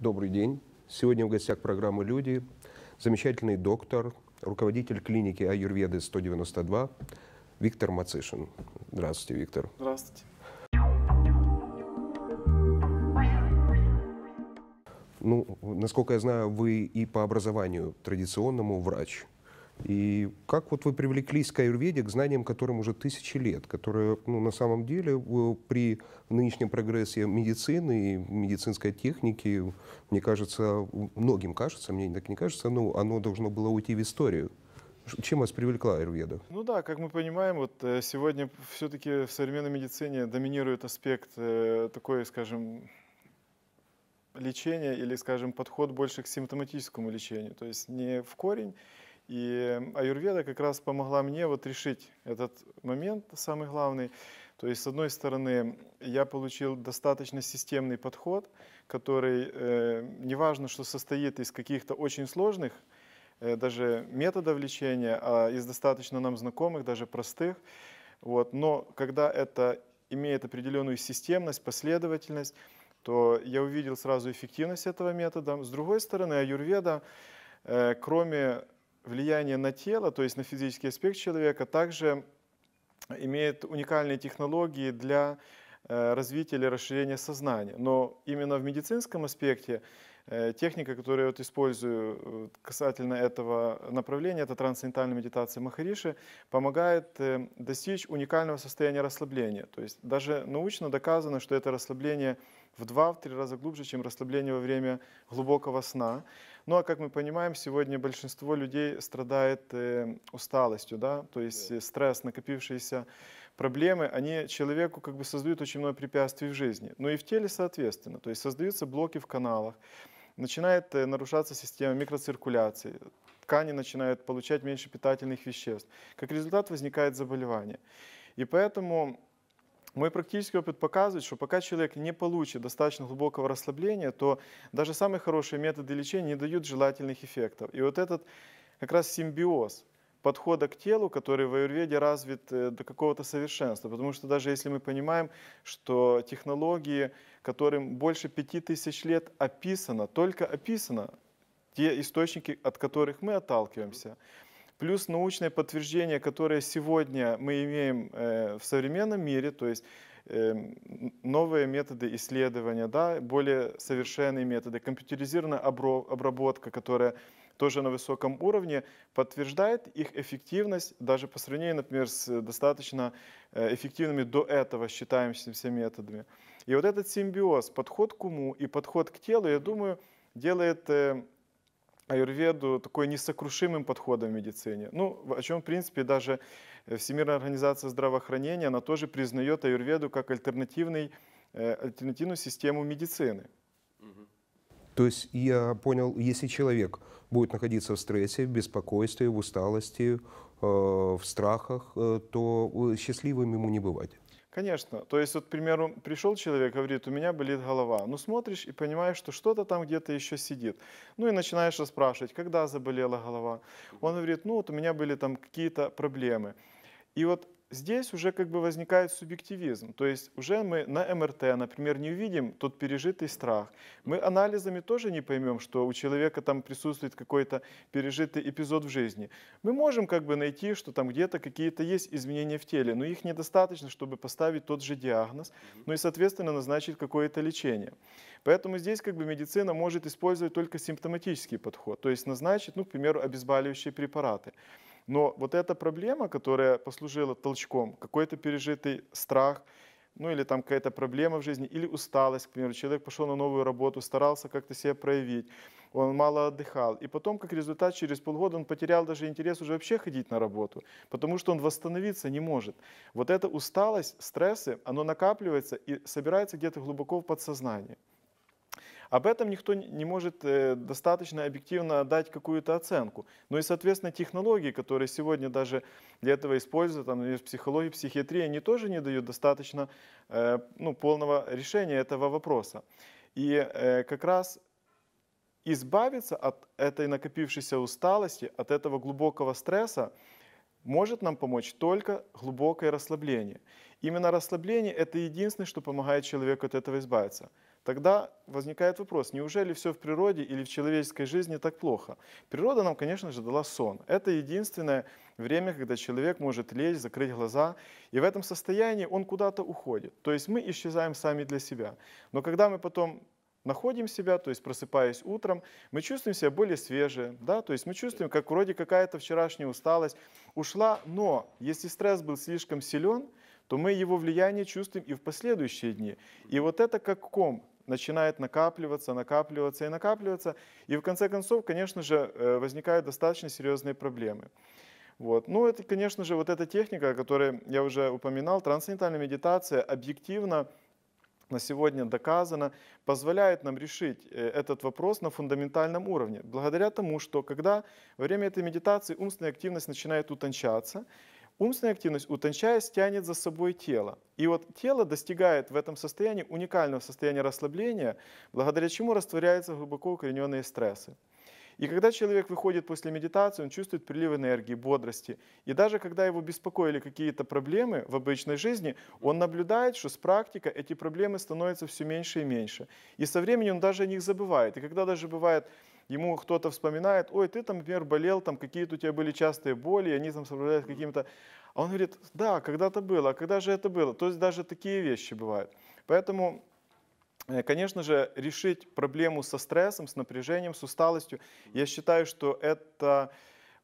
Добрый день. Сегодня в гостях программы «Люди» замечательный доктор, руководитель клиники Аюрведы 192 Виктор Мацишин. Здравствуйте, Виктор. Здравствуйте. Ну, насколько я знаю, вы и по образованию традиционному врач – и как вот вы привлеклись к аюрведе, к знаниям, которым уже тысячи лет, которые ну, на самом деле э, при нынешнем прогрессе медицины и медицинской техники, мне кажется, многим кажется, мне так не кажется, но оно должно было уйти в историю. Чем вас привлекла аюрведа? Ну да, как мы понимаем, вот э, сегодня все-таки в современной медицине доминирует аспект э, такой, скажем, лечения или, скажем, подход больше к симптоматическому лечению, то есть не в корень, и аюрведа как раз помогла мне вот решить этот момент, самый главный. То есть, с одной стороны, я получил достаточно системный подход, который, э, неважно, что состоит из каких-то очень сложных, э, даже методов лечения, а из достаточно нам знакомых, даже простых. Вот. Но когда это имеет определенную системность, последовательность, то я увидел сразу эффективность этого метода. С другой стороны, аюрведа, э, кроме влияние на тело, то есть на физический аспект человека, также имеет уникальные технологии для э, развития или расширения сознания. Но именно в медицинском аспекте э, техника, которую я вот использую касательно этого направления, это трансцендентальная медитация Махариши, помогает э, достичь уникального состояния расслабления. То есть даже научно доказано, что это расслабление в два-три раза глубже, чем расслабление во время глубокого сна. Ну а как мы понимаем, сегодня большинство людей страдает э, усталостью, да, то есть yeah. Э, стресс, накопившиеся проблемы, они человеку как бы создают очень много препятствий в жизни, но и в теле соответственно, то есть создаются блоки в каналах, начинает э, нарушаться система микроциркуляции, ткани начинают получать меньше питательных веществ, как результат возникает заболевание. И поэтому мой практический опыт показывает, что пока человек не получит достаточно глубокого расслабления, то даже самые хорошие методы лечения не дают желательных эффектов. И вот этот как раз симбиоз подхода к телу, который в аюрведе развит э, до какого-то совершенства. Потому что даже если мы понимаем, что технологии, которым больше пяти тысяч лет описано, только описано, те источники, от которых мы отталкиваемся – плюс научное подтверждение, которое сегодня мы имеем э, в современном мире, то есть э, новые методы исследования, да, более совершенные методы, компьютеризированная обработка, которая тоже на высоком уровне, подтверждает их эффективность даже по сравнению, например, с достаточно э, эффективными до этого считающимися методами. И вот этот симбиоз, подход к уму и подход к телу, я думаю, делает аюрведу такой несокрушимым подходом в медицине. Ну, о чем, в принципе, даже э, Всемирная организация здравоохранения, она тоже признает аюрведу как альтернативный, э, альтернативную систему медицины. То есть я понял, если человек будет находиться в стрессе, в беспокойстве, в усталости, э, в страхах, то счастливым ему не бывать. Конечно. То есть, вот, к примеру, пришел человек, говорит, у меня болит голова. Ну, смотришь и понимаешь, что что-то там где-то еще сидит. Ну, и начинаешь расспрашивать, когда заболела голова. Он говорит, ну, вот у меня были там какие-то проблемы. И вот здесь уже как бы возникает субъективизм. То есть уже мы на МРТ, например, не увидим тот пережитый страх. Мы анализами тоже не поймем, что у человека там присутствует какой-то пережитый эпизод в жизни. Мы можем как бы найти, что там где-то какие-то есть изменения в теле, но их недостаточно, чтобы поставить тот же диагноз, ну и, соответственно, назначить какое-то лечение. Поэтому здесь как бы медицина может использовать только симптоматический подход, то есть назначить, ну, к примеру, обезболивающие препараты. Но вот эта проблема, которая послужила толчком, какой-то пережитый страх, ну или там какая-то проблема в жизни, или усталость, к примеру, человек пошел на новую работу, старался как-то себя проявить, он мало отдыхал. И потом, как результат, через полгода он потерял даже интерес уже вообще ходить на работу, потому что он восстановиться не может. Вот эта усталость, стрессы, оно накапливается и собирается где-то глубоко в подсознании. Об этом никто не может э, достаточно объективно дать какую-то оценку. Ну и, соответственно, технологии, которые сегодня даже для этого используют, там, например, психология, психиатрия, они тоже не дают достаточно э, ну, полного решения этого вопроса. И э, как раз избавиться от этой накопившейся усталости, от этого глубокого стресса, может нам помочь только глубокое расслабление. Именно расслабление – это единственное, что помогает человеку от этого избавиться – Тогда возникает вопрос, неужели все в природе или в человеческой жизни так плохо? Природа нам, конечно же, дала сон. Это единственное время, когда человек может лечь, закрыть глаза, и в этом состоянии он куда-то уходит. То есть мы исчезаем сами для себя. Но когда мы потом находим себя, то есть просыпаясь утром, мы чувствуем себя более свежие, да, то есть мы чувствуем, как вроде какая-то вчерашняя усталость ушла, но если стресс был слишком силен, то мы его влияние чувствуем и в последующие дни. И вот это как ком начинает накапливаться, накапливаться и накапливаться. И в конце концов, конечно же, э, возникают достаточно серьезные проблемы. Вот. Ну, это, конечно же, вот эта техника, о которой я уже упоминал, трансцендентальная медитация объективно на сегодня доказана позволяет нам решить э, этот вопрос на фундаментальном уровне. Благодаря тому, что когда во время этой медитации умственная активность начинает утончаться, Умственная активность, утончаясь, тянет за собой тело. И вот тело достигает в этом состоянии уникального состояния расслабления, благодаря чему растворяются глубоко укорененные стрессы. И когда человек выходит после медитации, он чувствует прилив энергии, бодрости. И даже когда его беспокоили какие-то проблемы в обычной жизни, он наблюдает, что с практикой эти проблемы становятся все меньше и меньше. И со временем он даже о них забывает. И когда даже бывает ему кто-то вспоминает, ой, ты там, например, болел, там какие-то у тебя были частые боли, и они там сопровождают каким-то... А он говорит, да, когда-то было, а когда же это было? То есть даже такие вещи бывают. Поэтому э, Конечно же, решить проблему со стрессом, с напряжением, с усталостью, я считаю, что это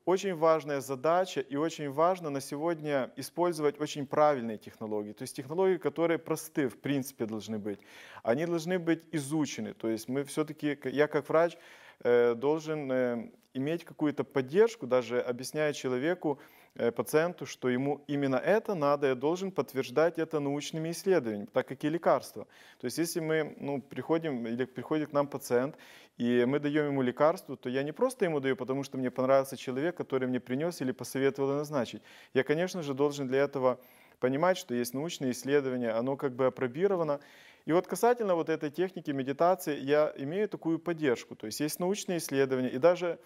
очень важная задача и очень важно на сегодня использовать очень правильные технологии. То есть технологии, которые просты в принципе должны быть. Они должны быть изучены. То есть мы все-таки, я как врач, Э, должен э, иметь какую-то поддержку, даже объясняя человеку, э, пациенту, что ему именно это надо, я должен подтверждать это научными исследованиями, так как и лекарства. То есть если мы ну, приходим или приходит к нам пациент, и мы даем ему лекарство, то я не просто ему даю, потому что мне понравился человек, который мне принес или посоветовал назначить. Я, конечно же, должен для этого понимать, что есть научные исследования, оно как бы апробировано. И вот касательно вот этой техники медитации я имею такую поддержку. То есть есть научные исследования, и даже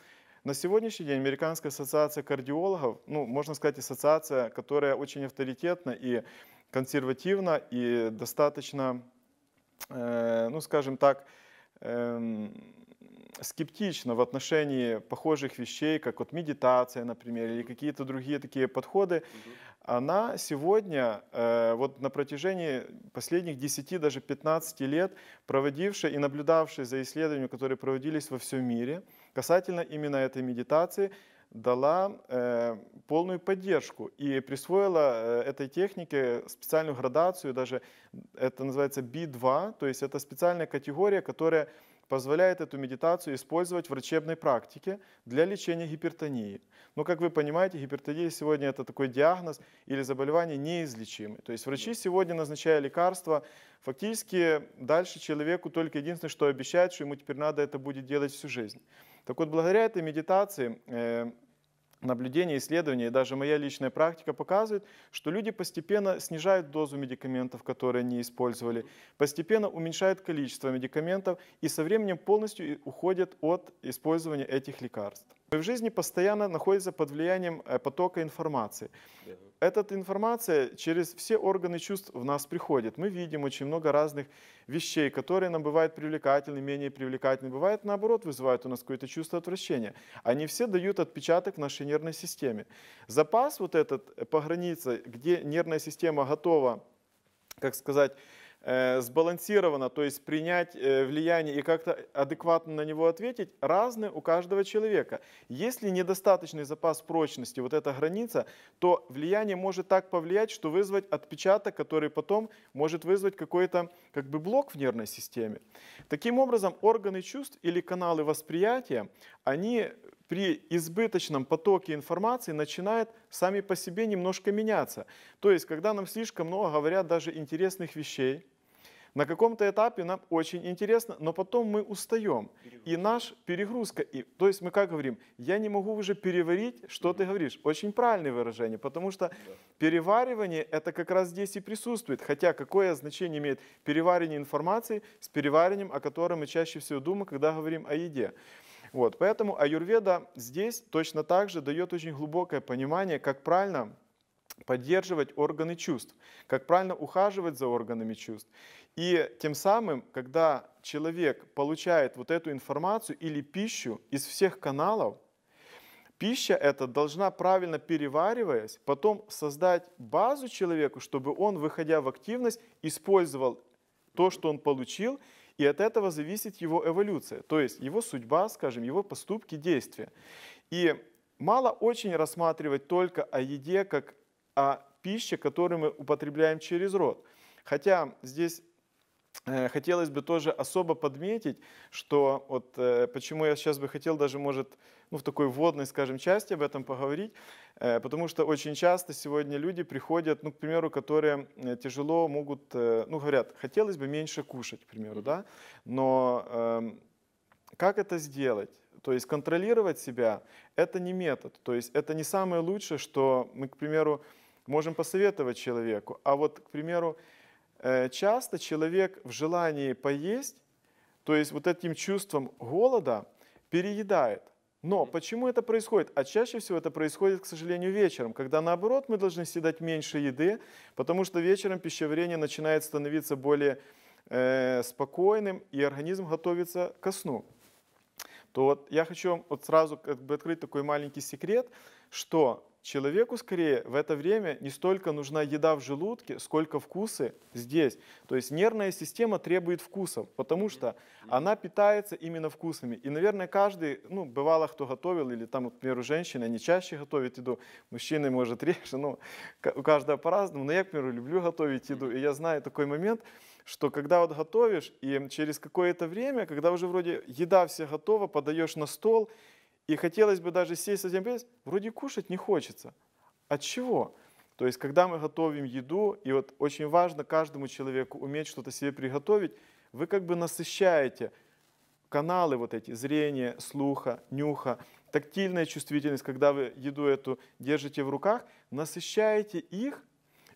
на сегодняшний день Американская ассоциация кардиологов, ну, можно сказать, ассоциация, которая очень авторитетна и консервативна, и достаточно, э, ну, скажем так, э, эм, скептично в отношении похожих вещей, как вот медитация, например, или какие-то другие такие подходы. Угу она сегодня, э, вот на протяжении последних 10, даже 15 лет, проводившая и наблюдавшая за исследованиями, которые проводились во всем мире, касательно именно этой медитации, дала э, полную поддержку и присвоила э, этой технике специальную градацию, даже это называется B2, то есть это специальная категория, которая позволяет эту медитацию использовать в врачебной практике для лечения гипертонии. Но, как вы понимаете, гипертония сегодня это такой диагноз или заболевание неизлечимый. То есть врачи сегодня, назначая лекарства, фактически дальше человеку только единственное, что обещают, что ему теперь надо это будет делать всю жизнь. Так вот, благодаря этой медитации э, наблюдения, исследования, и даже моя личная практика показывает, что люди постепенно снижают дозу медикаментов, которые они использовали, постепенно уменьшают количество медикаментов и со временем полностью уходят от использования этих лекарств. Мы в жизни постоянно находимся под влиянием э, потока информации. Эта информация через все органы чувств в нас приходит. Мы видим очень много разных вещей, которые нам бывают привлекательны, менее привлекательны, бывает наоборот вызывают у нас какое-то чувство отвращения. Они все дают отпечаток в нашей нервной системе. Запас вот этот э, по границе, где нервная система готова, как сказать, Э, сбалансировано, то есть принять э, влияние и как-то адекватно на него ответить, разные у каждого человека. Если недостаточный запас прочности, вот эта граница, то влияние может так повлиять, что вызвать отпечаток, который потом может вызвать какой-то как бы блок в нервной системе. Таким образом, органы чувств или каналы восприятия, они при избыточном потоке информации начинают сами по себе немножко меняться. То есть, когда нам слишком много говорят даже интересных вещей, на каком-то этапе нам очень интересно, но потом мы устаем. И наш перегрузка. И, то есть мы как говорим, я не могу уже переварить, что ты говоришь. Очень правильное выражение, потому что переваривание это как раз здесь и присутствует. Хотя какое значение имеет переваривание информации с перевариванием, о котором мы чаще всего думаем, когда говорим о еде. Вот, поэтому аюрведа здесь точно так же дает очень глубокое понимание, как правильно поддерживать органы чувств, как правильно ухаживать за органами чувств. И тем самым, когда человек получает вот эту информацию или пищу из всех каналов, пища эта должна, правильно перевариваясь, потом создать базу человеку, чтобы он, выходя в активность, использовал то, что он получил, и от этого зависит его эволюция, то есть его судьба, скажем, его поступки, действия. И мало очень рассматривать только о еде как а пища, которую мы употребляем через рот. Хотя здесь э, Хотелось бы тоже особо подметить, что вот э, почему я сейчас бы хотел даже, может, ну, в такой вводной, скажем, части об этом поговорить, э, потому что очень часто сегодня люди приходят, ну, к примеру, которые тяжело могут, ну, говорят, хотелось бы меньше кушать, к примеру, да, но эм, как это сделать? То есть контролировать себя – это не метод, то есть это не самое лучшее, что мы, к примеру, можем посоветовать человеку. А вот, к примеру, э, часто человек в желании поесть, то есть вот этим чувством голода, переедает. Но почему это происходит? А чаще всего это происходит, к сожалению, вечером, когда наоборот мы должны съедать меньше еды, потому что вечером пищеварение начинает становиться более э, спокойным, и организм готовится ко сну. То вот я хочу вот сразу как бы открыть такой маленький секрет, что человеку скорее в это время не столько нужна еда в желудке, сколько вкусы здесь. То есть нервная система требует вкусов, потому что она питается именно вкусами. И, наверное, каждый, ну, бывало, кто готовил, или там, к примеру, женщины, они чаще готовят еду, мужчины, может, реже, ну, у каждого по-разному. Но я, к примеру, люблю готовить еду, и я знаю такой момент, что когда вот готовишь, и через какое-то время, когда уже вроде еда вся готова, подаешь на стол, и хотелось бы даже сесть этим поесть, вроде кушать не хочется. От чего? То есть, когда мы готовим еду, и вот очень важно каждому человеку уметь что-то себе приготовить, вы как бы насыщаете каналы вот эти, зрения, слуха, нюха, тактильная чувствительность, когда вы еду эту держите в руках, насыщаете их,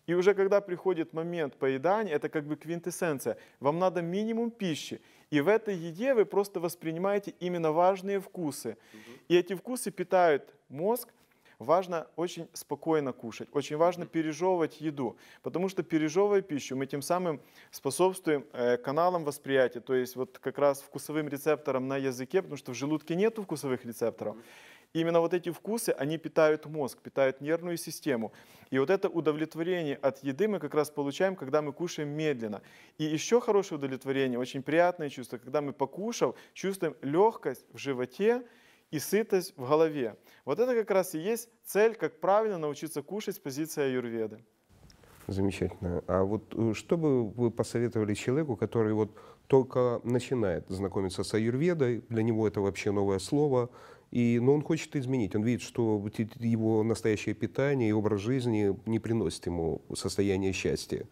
и уже когда приходит момент поедания, это как бы квинтэссенция, вам надо минимум пищи, и в этой еде вы просто воспринимаете именно важные вкусы. И эти вкусы питают мозг. Важно очень спокойно кушать, очень важно пережевывать еду, потому что пережевывая пищу, мы тем самым способствуем э, каналам восприятия, то есть вот как раз вкусовым рецепторам на языке, потому что в желудке нет вкусовых рецепторов. Именно вот эти вкусы, они питают мозг, питают нервную систему. И вот это удовлетворение от еды мы как раз получаем, когда мы кушаем медленно. И еще хорошее удовлетворение, очень приятное чувство, когда мы покушав, чувствуем легкость в животе, и сытость в голове. Вот это как раз и есть цель, как правильно научиться кушать с позиции аюрведы. Замечательно. А вот э, что бы вы посоветовали человеку, который вот только начинает знакомиться с аюрведой, для него это вообще новое слово, и, но ну, он хочет изменить. Он видит, что его настоящее питание и образ жизни не приносит ему состояние счастья.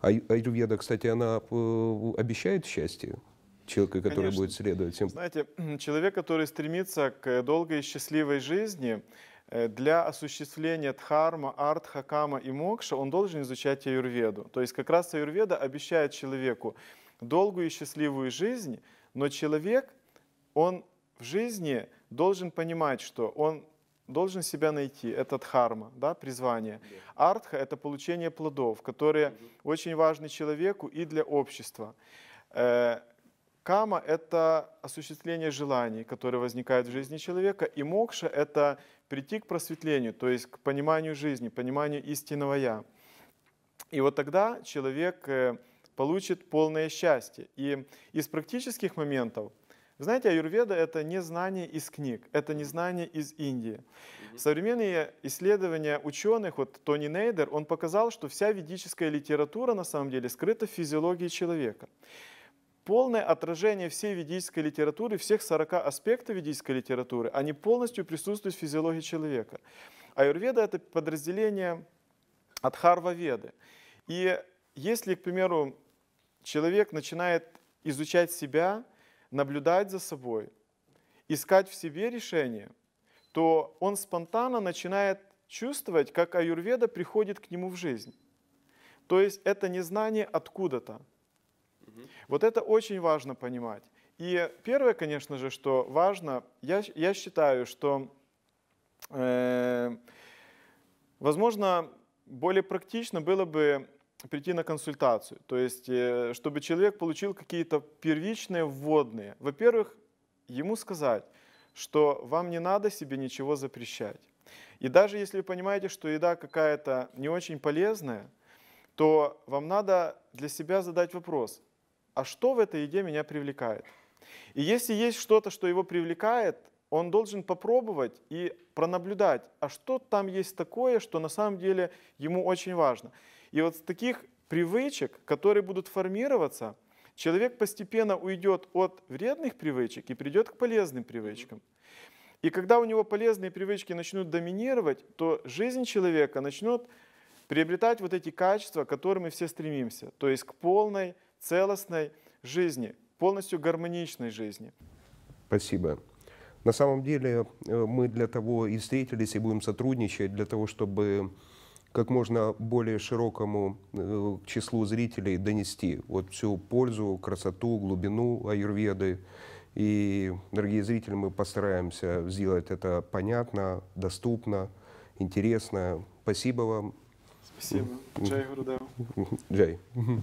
А Аюрведа, кстати, она э, обещает счастье человека, который Конечно. будет следовать им. Знаете, человек, который стремится к долгой и счастливой жизни, э, для осуществления дхарма, артха, кама и мокша он должен изучать аюрведу. То есть как раз аюрведа обещает человеку долгую и счастливую жизнь, но человек, он в жизни должен понимать, что он должен себя найти, этот харма, да, призвание. Артха – это получение плодов, которые очень важны человеку и для общества. Э, кама – это осуществление желаний, которые возникают в жизни человека, и мокша – это прийти к просветлению, то есть к пониманию жизни, пониманию истинного «я». И вот тогда человек э, получит полное счастье. И из практических моментов – вы знаете, аюрведа — это не знание из книг, это не знание из Индии. Современные исследования ученых, вот Тони Нейдер, он показал, что вся ведическая литература на самом деле скрыта в физиологии человека. Полное отражение всей ведической литературы, всех 40 аспектов ведической литературы, они полностью присутствуют в физиологии человека. Аюрведа — это подразделение от Харва-Веды. И если, к примеру, человек начинает изучать себя — наблюдать за собой, искать в себе решение, то он спонтанно начинает чувствовать, как аюрведа приходит к нему в жизнь. То есть это не знание откуда-то. Вот это очень важно понимать. И первое, конечно же, что важно, я, я считаю, что, э, возможно, более практично было бы прийти на консультацию. То есть, э, чтобы человек получил какие-то первичные вводные. Во-первых, ему сказать, что вам не надо себе ничего запрещать. И даже если вы понимаете, что еда какая-то не очень полезная, то вам надо для себя задать вопрос, а что в этой еде меня привлекает? И если есть что-то, что его привлекает, он должен попробовать и пронаблюдать, а что там есть такое, что на самом деле ему очень важно. И вот с таких привычек, которые будут формироваться, человек постепенно уйдет от вредных привычек и придет к полезным привычкам. И когда у него полезные привычки начнут доминировать, то жизнь человека начнет приобретать вот эти качества, к которым мы все стремимся, то есть к полной, целостной жизни, полностью гармоничной жизни. Спасибо. На самом деле э, мы для того и встретились, и будем сотрудничать, для того, чтобы как можно более широкому э, числу зрителей донести вот всю пользу, красоту, глубину аюрведы. И, дорогие зрители, мы постараемся сделать это понятно, доступно, интересно. Спасибо вам. Спасибо. Джай Гурдев. Джай.